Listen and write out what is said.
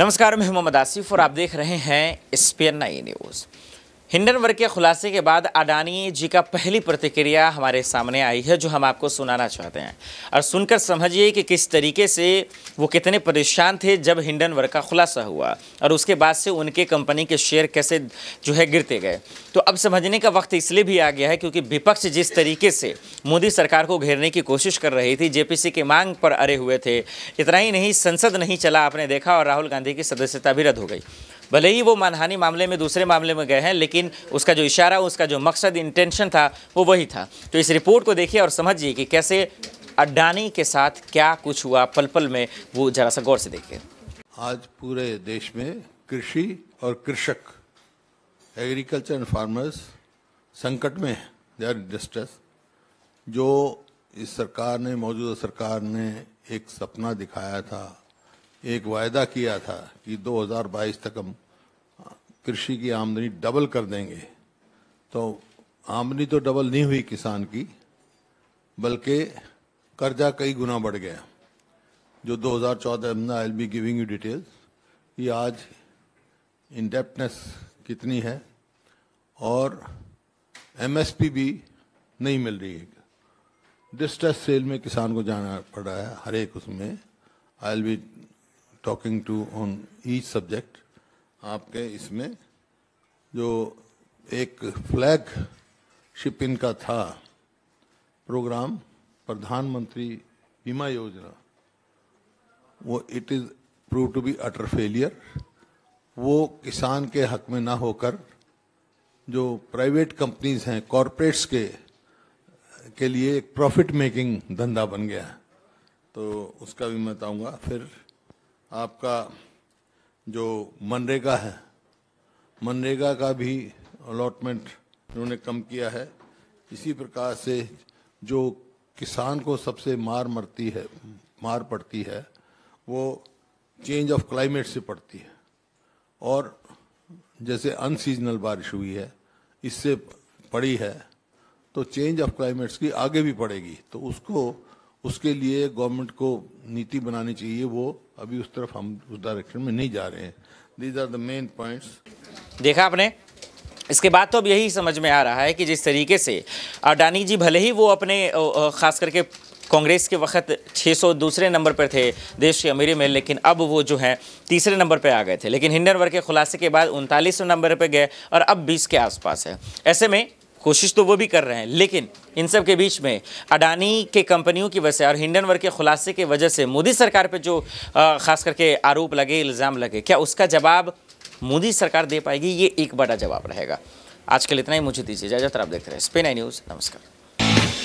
नमस्कार मैं मोहम्मद आसिफ और आप देख रहे हैं स्पेन नाइन न्यूज़ हिंडनबर्ग के खुलासे के बाद अडानी जी का पहली प्रतिक्रिया हमारे सामने आई है जो हम आपको सुनाना चाहते हैं और सुनकर समझिए कि किस तरीके से वो कितने परेशान थे जब हिंडनबर्ग का खुलासा हुआ और उसके बाद से उनके कंपनी के शेयर कैसे जो है गिरते गए तो अब समझने का वक्त इसलिए भी आ गया है क्योंकि विपक्ष जिस तरीके से मोदी सरकार को घेरने की कोशिश कर रही थी जेपीसी की मांग पर अरे हुए थे इतना ही नहीं संसद नहीं चला आपने देखा और राहुल गांधी की सदस्यता भी रद्द हो गई भले ही वो मानहानि मामले में दूसरे मामले में गए हैं लेकिन उसका जो इशारा उसका जो मकसद इंटेंशन था वो वही था तो इस रिपोर्ट को देखिए और समझिए कि कैसे अडानी के साथ क्या कुछ हुआ पल पल में वो जरा सा गौर से देखिए आज पूरे देश में कृषि और कृषक एग्रीकल्चर एंड फार्मर्स संकट में है दे आर डिस्ट्रेस जो इस सरकार ने मौजूदा सरकार ने एक सपना दिखाया था एक वायदा किया था कि 2022 तक हम कृषि की आमदनी डबल कर देंगे तो आमदनी तो डबल नहीं हुई किसान की बल्कि कर्जा कई गुना बढ़ गया जो 2014 में I L B giving you details ये आज इनडेपनेस कितनी है और एमएसपी भी नहीं मिल रही है डिस्ट्रेस सेल में किसान को जाना पड़ रहा है हर एक उसमें I L B talking to on each subject आपके इसमें जो एक फ्लैग शिप इनका था प्रोग्राम प्रधानमंत्री बीमा योजना वो it is prove to be utter failure वो किसान के हक में ना होकर जो प्राइवेट कंपनीज हैं कॉरपोरेट्स के के लिए एक प्रॉफिट मेकिंग धंधा बन गया है तो उसका भी मैं बताऊंगा फिर आपका जो मनरेगा है मनरेगा का भी अलॉटमेंट इन्होंने कम किया है इसी प्रकार से जो किसान को सबसे मार मरती है मार पड़ती है वो चेंज ऑफ क्लाइमेट से पड़ती है और जैसे अनसीजनल बारिश हुई है इससे पड़ी है तो चेंज ऑफ क्लाइमेट्स की आगे भी पड़ेगी तो उसको उसके लिए गवर्नमेंट को नीति बनानी चाहिए वो अभी उस तरफ हम उस डायरेक्शन में नहीं जा रहे हैं these are the main points देखा आपने इसके बाद तो अब यही समझ में आ रहा है कि जिस तरीके से अडानी जी भले ही वो अपने खास करके कांग्रेस के वक्त 600 दूसरे नंबर पर थे देश के अमीरी में लेकिन अब वो जो हैं तीसरे नंबर पर आ गए थे लेकिन हिंडनवर के खुलासे के बाद उनतालीस नंबर पर गए और अब बीस के आसपास है ऐसे में कोशिश तो वो भी कर रहे हैं लेकिन इन सब के बीच में अडानी के कंपनियों की वजह से और वर्ग के खुलासे की वजह से मोदी सरकार पे जो ख़ास करके आरोप लगे इल्ज़ाम लगे क्या उसका जवाब मोदी सरकार दे पाएगी ये एक बड़ा जवाब रहेगा आज के लिए इतना ही मुझे दीजिए इजाजत आप देख रहे स्पेन आई न्यूज़ नमस्कार